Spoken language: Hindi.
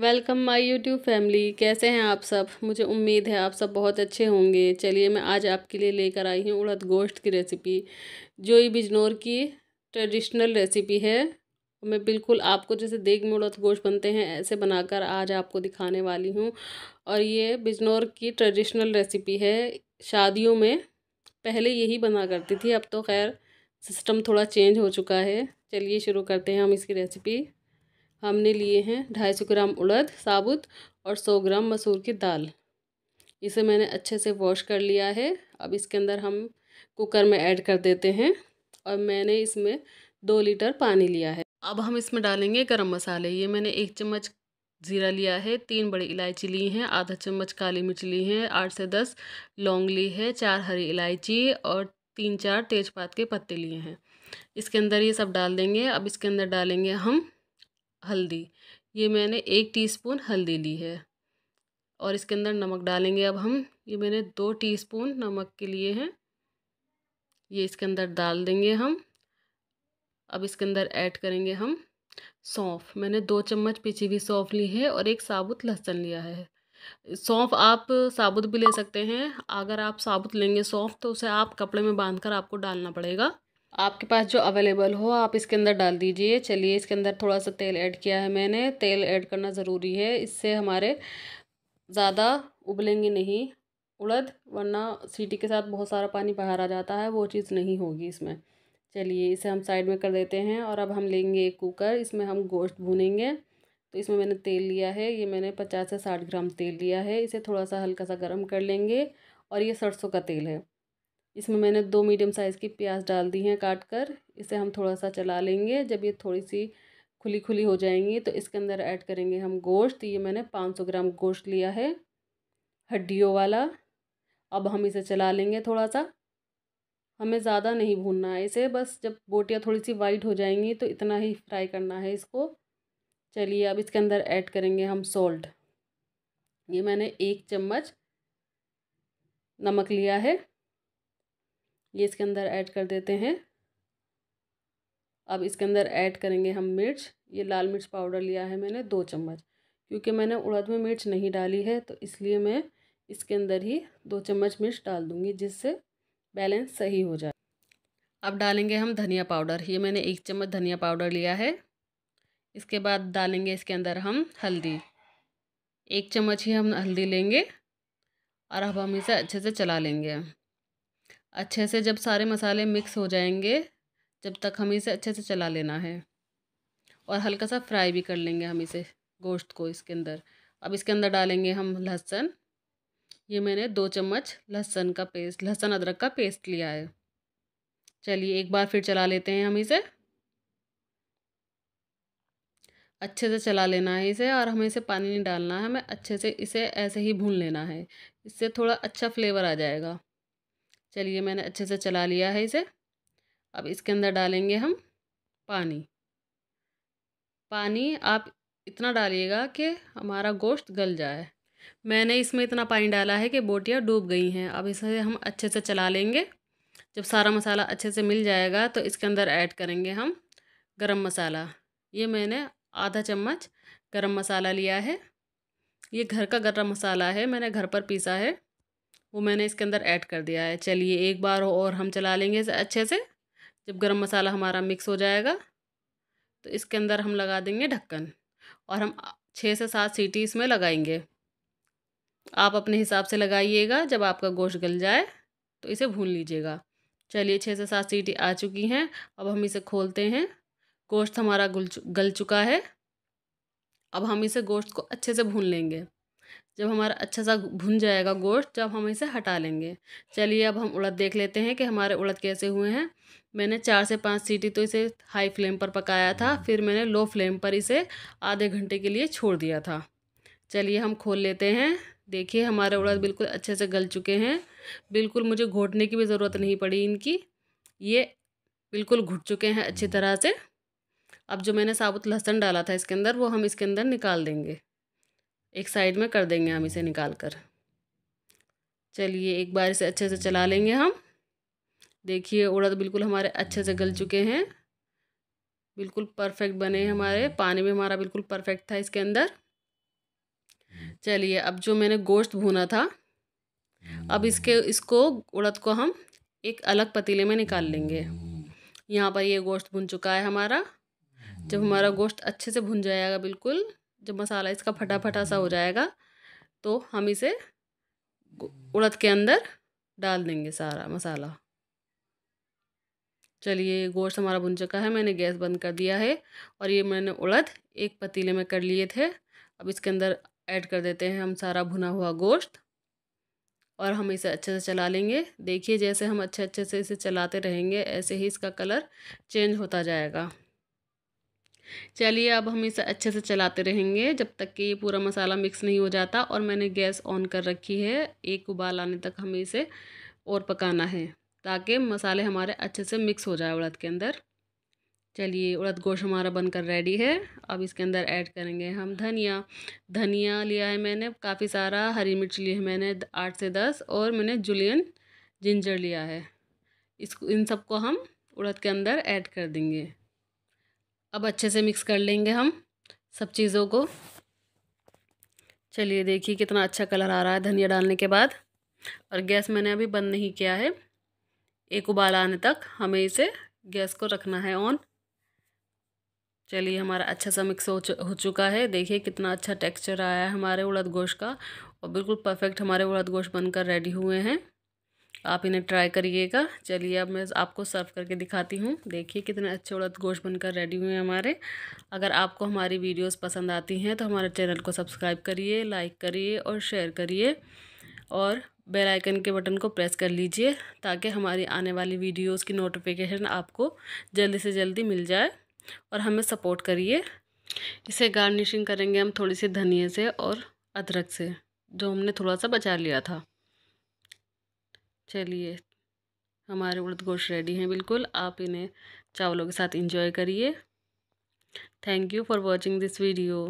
वेलकम माय यूट्यूब फैमिली कैसे हैं आप सब मुझे उम्मीद है आप सब बहुत अच्छे होंगे चलिए मैं आज आपके लिए लेकर आई हूँ उड़द गोश्त की रेसिपी जो ये बिजनौर की ट्रेडिशनल रेसिपी है मैं बिल्कुल आपको जैसे देग में उड़द गोश्त बनते हैं ऐसे बनाकर आज आपको दिखाने वाली हूँ और ये बिजनौर की ट्रेडिशनल रेसिपी है शादियों में पहले यही बना करती थी अब तो खैर सिस्टम थोड़ा चेंज हो चुका है चलिए शुरू करते हैं हम इसकी रेसिपी हमने लिए हैं ढाई सौ ग्राम उड़द साबुत और सौ ग्राम मसूर की दाल इसे मैंने अच्छे से वॉश कर लिया है अब इसके अंदर हम कुकर में ऐड कर देते हैं और मैंने इसमें दो लीटर पानी लिया है अब हम इसमें डालेंगे गरम मसाले ये मैंने एक चम्मच ज़ीरा लिया है तीन बड़ी इलायची ली हैं आधा चम्मच काली मिर्च ली है आठ से दस लौंग ली है चार हरी इलायची और तीन चार तेज़पात के पत्ते लिए हैं इसके अंदर ये सब डाल देंगे अब इसके अंदर डालेंगे हम हल्दी ये मैंने एक टीस्पून हल्दी ली है और इसके अंदर नमक डालेंगे अब हम ये मैंने दो टीस्पून नमक के लिए हैं ये इसके अंदर डाल देंगे हम अब इसके अंदर ऐड करेंगे हम सौंफ मैंने दो चम्मच पीछी हुई सौंफ ली है और एक साबुत लहसुन लिया है सौंफ आप साबुत भी ले सकते हैं अगर आप साबुत लेंगे सौंफ तो उसे आप कपड़े में बांध कर आपको डालना पड़ेगा आपके पास जो अवेलेबल हो आप इसके अंदर डाल दीजिए चलिए इसके अंदर थोड़ा सा तेल ऐड किया है मैंने तेल ऐड करना ज़रूरी है इससे हमारे ज़्यादा उबलेंगे नहीं उड़द वरना सीटी के साथ बहुत सारा पानी बाहर आ जाता है वो चीज़ नहीं होगी इसमें चलिए इसे हम साइड में कर देते हैं और अब हम लेंगे एक कुकर इसमें हम गोश्त भूनेंगे तो इसमें मैंने तेल लिया है ये मैंने पचास से साठ ग्राम तेल लिया है इसे थोड़ा सा हल्का सा गर्म कर लेंगे और ये सरसों का तेल है इसमें मैंने दो मीडियम साइज़ की प्याज डाल दी हैं काट कर इसे हम थोड़ा सा चला लेंगे जब ये थोड़ी सी खुली खुली हो जाएंगी तो इसके अंदर ऐड करेंगे हम गोश्त ये मैंने पाँच सौ ग्राम गोश्त लिया है हड्डियों वाला अब हम इसे चला लेंगे थोड़ा सा हमें ज़्यादा नहीं भूनना है इसे बस जब बोटियाँ थोड़ी सी वाइट हो जाएंगी तो इतना ही फ्राई करना है इसको चलिए अब इसके अंदर ऐड करेंगे हम सॉल्ट ये मैंने एक चम्मच नमक लिया है ये इसके अंदर ऐड कर देते हैं अब इसके अंदर ऐड करेंगे हम मिर्च ये लाल मिर्च पाउडर लिया है मैंने दो चम्मच क्योंकि मैंने उड़द में मिर्च नहीं डाली है तो इसलिए मैं इसके अंदर ही दो चम्मच मिर्च डाल दूँगी जिससे बैलेंस सही हो जाए अब डालेंगे हम धनिया पाउडर ये मैंने एक चम्मच धनिया पाउडर लिया है इसके बाद डालेंगे इसके अंदर हम हल्दी एक चम्मच ही हम हल्दी लेंगे और अब हम इसे अच्छे से चला लेंगे अच्छे से जब सारे मसाले मिक्स हो जाएंगे जब तक हम इसे अच्छे से चला लेना है और हल्का सा फ्राई भी कर लेंगे हम इसे गोश्त को इसके अंदर अब इसके अंदर डालेंगे हम लहसुन ये मैंने दो चम्मच लहसुन का पेस्ट लहसुन अदरक का पेस्ट लिया है चलिए एक बार फिर चला लेते हैं हम इसे अच्छे से चला लेना है इसे और हमें इसे पानी नहीं डालना है हमें अच्छे से इसे ऐसे ही भून लेना है इससे थोड़ा अच्छा फ्लेवर आ जाएगा चलिए मैंने अच्छे से चला लिया है इसे अब इसके अंदर डालेंगे हम पानी पानी आप इतना डालिएगा कि हमारा गोश्त गल जाए मैंने इसमें इतना पानी डाला है कि बोटियाँ डूब गई हैं अब इसे हम अच्छे से चला लेंगे जब सारा मसाला अच्छे से मिल जाएगा तो इसके अंदर ऐड करेंगे हम गरम मसाला ये मैंने आधा चम्मच गरम मसाला लिया है ये घर का गरम मसाला है मैंने घर पर पीसा है वो मैंने इसके अंदर ऐड कर दिया है चलिए एक बार और हम चला लेंगे अच्छे से जब गरम मसाला हमारा मिक्स हो जाएगा तो इसके अंदर हम लगा देंगे ढक्कन और हम छः से सात सीटी इसमें लगाएंगे आप अपने हिसाब से लगाइएगा जब आपका गोश्त गल जाए तो इसे भून लीजिएगा चलिए छः से सात सीटी आ चुकी हैं अब हम इसे खोलते हैं गोश्त हमारा गुल गल चुका है अब हम इसे गोश्त को अच्छे से भून लेंगे जब हमारा अच्छा सा भुन जाएगा गोश्त जब हम इसे हटा लेंगे चलिए अब हम उड़द देख लेते हैं कि हमारे उड़द कैसे हुए हैं मैंने चार से पाँच सीटी तो इसे हाई फ्लेम पर पकाया था फिर मैंने लो फ्लेम पर इसे आधे घंटे के लिए छोड़ दिया था चलिए हम खोल लेते हैं देखिए हमारे उड़द बिल्कुल अच्छे से गल चुके हैं बिल्कुल मुझे घोटने की भी ज़रूरत नहीं पड़ी इनकी ये बिल्कुल घुट चुके हैं अच्छी तरह से अब जो मैंने साबुत लहसुन डाला था इसके अंदर वो हम इसके अंदर निकाल देंगे एक साइड में कर देंगे हम इसे निकाल कर चलिए एक बार इसे अच्छे से चला लेंगे हम देखिए उड़द बिल्कुल हमारे अच्छे से गल चुके हैं बिल्कुल परफेक्ट बने हैं हमारे पानी भी हमारा बिल्कुल परफेक्ट था इसके अंदर चलिए अब जो मैंने गोश्त भुना था अब इसके इसको उड़द को हम एक अलग पतीले में निकाल लेंगे यहाँ पर ये गोश्त भुन चुका है हमारा जब हमारा गोश्त अच्छे से भुन जाएगा बिल्कुल जब मसाला इसका फटा फटा सा हो हम्म। जाएगा तो हम इसे उड़द के अंदर डाल देंगे सारा मसाला चलिए गोश्त हमारा बुन चुका है मैंने गैस बंद कर दिया है और ये मैंने उड़द एक पतीले में कर लिए थे अब इसके अंदर ऐड कर देते हैं हम सारा भुना हुआ गोश्त और हम इसे अच्छे से चला लेंगे देखिए जैसे हम अच्छे अच्छे से इसे चलाते रहेंगे ऐसे ही इसका कलर चेंज होता जाएगा चलिए अब हम इसे अच्छे से चलाते रहेंगे जब तक कि ये पूरा मसाला मिक्स नहीं हो जाता और मैंने गैस ऑन कर रखी है एक उबाल आने तक हमें इसे और पकाना है ताकि मसाले हमारे अच्छे से मिक्स हो जाए उड़द के अंदर चलिए उड़द गोश्त हमारा बनकर रेडी है अब इसके अंदर ऐड करेंगे हम धनिया धनिया लिया है मैंने काफ़ी सारा हरी मिर्च ली है मैंने आठ से दस और मैंने जुलियन जिंजर लिया है इसको इन सबको हम उड़द के अंदर ऐड कर देंगे अब अच्छे से मिक्स कर लेंगे हम सब चीज़ों को चलिए देखिए कितना अच्छा कलर आ रहा है धनिया डालने के बाद और गैस मैंने अभी बंद नहीं किया है एक उबाल आने तक हमें इसे गैस को रखना है ऑन चलिए हमारा अच्छा सा मिक्स हो, हो चुका है देखिए कितना अच्छा टेक्सचर आया है हमारे उड़द गोश्त का और बिल्कुल परफेक्ट हमारे उड़द गोश्त बनकर रेडी हुए हैं आप इन्हें ट्राई करिएगा चलिए अब मैं आपको सर्व करके दिखाती हूँ देखिए कितने अच्छे उड़द गोश्त बनकर रेडी हुए हैं हमारे अगर आपको हमारी वीडियोस पसंद आती हैं तो हमारे चैनल को सब्सक्राइब करिए लाइक करिए और शेयर करिए और बेल आइकन के बटन को प्रेस कर लीजिए ताकि हमारी आने वाली वीडियोज़ की नोटिफिकेशन आपको जल्दी से जल्दी मिल जाए और हमें सपोर्ट करिए इसे गार्निशिंग करेंगे हम थोड़ी सी धनिए से और अदरक से जो हमने थोड़ा सा बचा लिया था चलिए हमारे उर्द गोश्त रेडी हैं बिल्कुल आप इन्हें चावलों के साथ इंजॉय करिए thank you for watching this video